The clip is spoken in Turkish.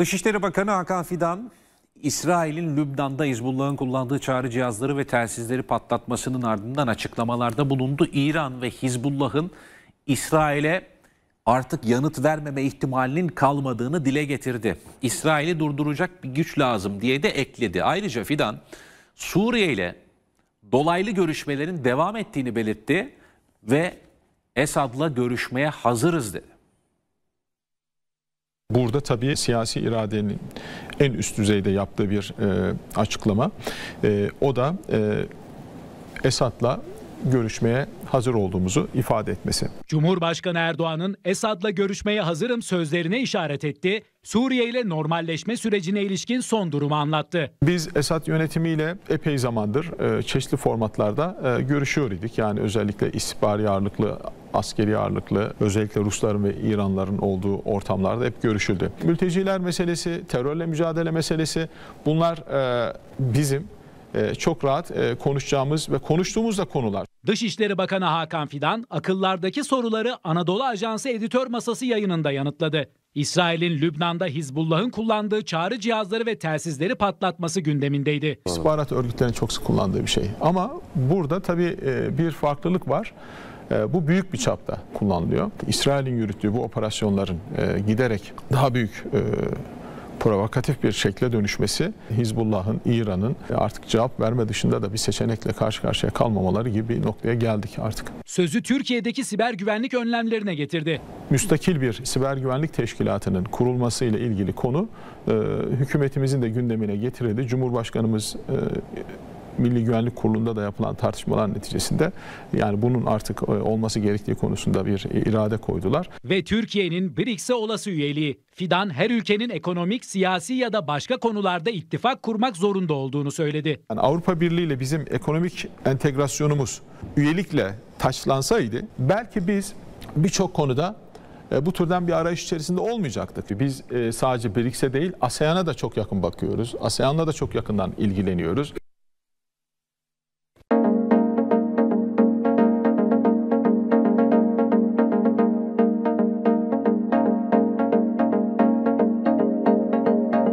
Dışişleri Bakanı Hakan Fidan, İsrail'in Lübnan'da Hizbullah'ın kullandığı çağrı cihazları ve telsizleri patlatmasının ardından açıklamalarda bulundu. İran ve Hizbullah'ın İsrail'e artık yanıt vermeme ihtimalinin kalmadığını dile getirdi. İsrail'i durduracak bir güç lazım diye de ekledi. Ayrıca Fidan, Suriye ile dolaylı görüşmelerin devam ettiğini belirtti ve Esad'la görüşmeye hazırız dedi. Burada tabii siyasi iradenin en üst düzeyde yaptığı bir e, açıklama. E, o da e, Esad'la görüşmeye hazır olduğumuzu ifade etmesi. Cumhurbaşkanı Erdoğan'ın Esad'la görüşmeye hazırım sözlerine işaret etti. Suriye ile normalleşme sürecine ilişkin son durumu anlattı. Biz Esad yönetimiyle epey zamandır e, çeşitli formatlarda e, görüşüyor idik. Yani özellikle istihbari ağırlıklı askeri ağırlıklı özellikle Rusların ve İranların olduğu ortamlarda hep görüşüldü. Mülteciler meselesi, terörle mücadele meselesi bunlar e, bizim e, çok rahat e, konuşacağımız ve konuştuğumuz da konular. Dışişleri Bakanı Hakan Fidan akıllardaki soruları Anadolu Ajansı editör masası yayınında yanıtladı. İsrail'in Lübnan'da Hizbullah'ın kullandığı çağrı cihazları ve telsizleri patlatması gündemindeydi. İstihbarat örgütlerinin çok sık kullandığı bir şey. Ama burada tabii bir farklılık var. E, bu büyük bir çapta kullanılıyor. İsrail'in yürüttüğü bu operasyonların e, giderek daha büyük e, provokatif bir şekle dönüşmesi Hizbullah'ın, İran'ın artık cevap verme dışında da bir seçenekle karşı karşıya kalmamaları gibi bir noktaya geldik artık. Sözü Türkiye'deki siber güvenlik önlemlerine getirdi. Müstakil bir siber güvenlik teşkilatının kurulması ile ilgili konu e, hükümetimizin de gündemine getirildi. Cumhurbaşkanımız Milli Güvenlik Kurulu'nda da yapılan tartışmalar neticesinde yani bunun artık e, olması gerektiği konusunda bir irade koydular. Ve Türkiye'nin BRICS'e olası üyeliği Fidan her ülkenin ekonomik, siyasi ya da başka konularda ittifak kurmak zorunda olduğunu söyledi. Yani Avrupa Birliği ile bizim ekonomik entegrasyonumuz üyelikle taçlansaydı belki biz birçok konuda e, bu türden bir arayış içerisinde olmayacaktık. Biz e, sadece BRICS'e değil ASEAN'a da çok yakın bakıyoruz. ASEAN'la da çok yakından ilgileniyoruz.